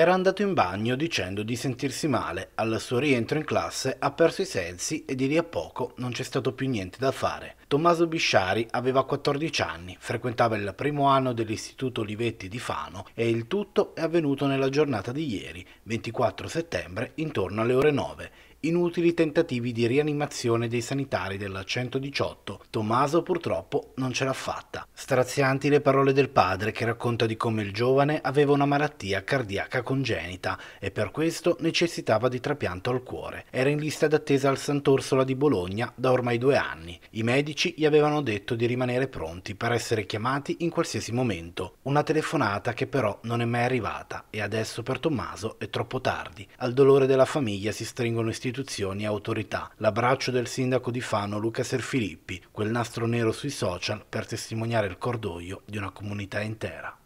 Era andato in bagno dicendo di sentirsi male, al suo rientro in classe ha perso i sensi e di lì a poco non c'è stato più niente da fare. Tommaso Bisciari aveva 14 anni, frequentava il primo anno dell'Istituto Olivetti di Fano e il tutto è avvenuto nella giornata di ieri, 24 settembre, intorno alle ore 9 inutili tentativi di rianimazione dei sanitari della 118. Tommaso purtroppo non ce l'ha fatta. Strazianti le parole del padre che racconta di come il giovane aveva una malattia cardiaca congenita e per questo necessitava di trapianto al cuore. Era in lista d'attesa al Sant'Orsola di Bologna da ormai due anni. I medici gli avevano detto di rimanere pronti per essere chiamati in qualsiasi momento. Una telefonata che però non è mai arrivata e adesso per Tommaso è troppo tardi. Al dolore della famiglia si stringono istituzioni e autorità. L'abbraccio del sindaco di Fano Luca Serfilippi, quel nastro nero sui social per testimoniare il cordoglio di una comunità intera.